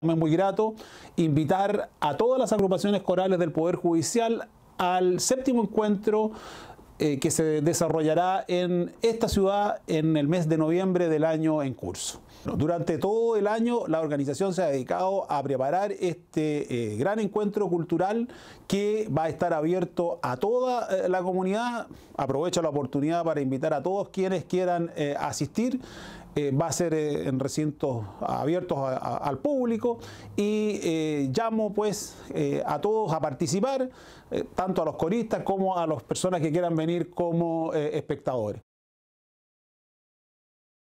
Me Es muy grato invitar a todas las agrupaciones corales del Poder Judicial al séptimo encuentro eh, que se desarrollará en esta ciudad en el mes de noviembre del año en curso. Durante todo el año la organización se ha dedicado a preparar este eh, gran encuentro cultural que va a estar abierto a toda eh, la comunidad. Aprovecho la oportunidad para invitar a todos quienes quieran asistir. Eh, va a ser eh, en recintos abiertos al público y eh, llamo pues a todos a participar, tanto a los coristas como a las personas que quieran venir como espectadores.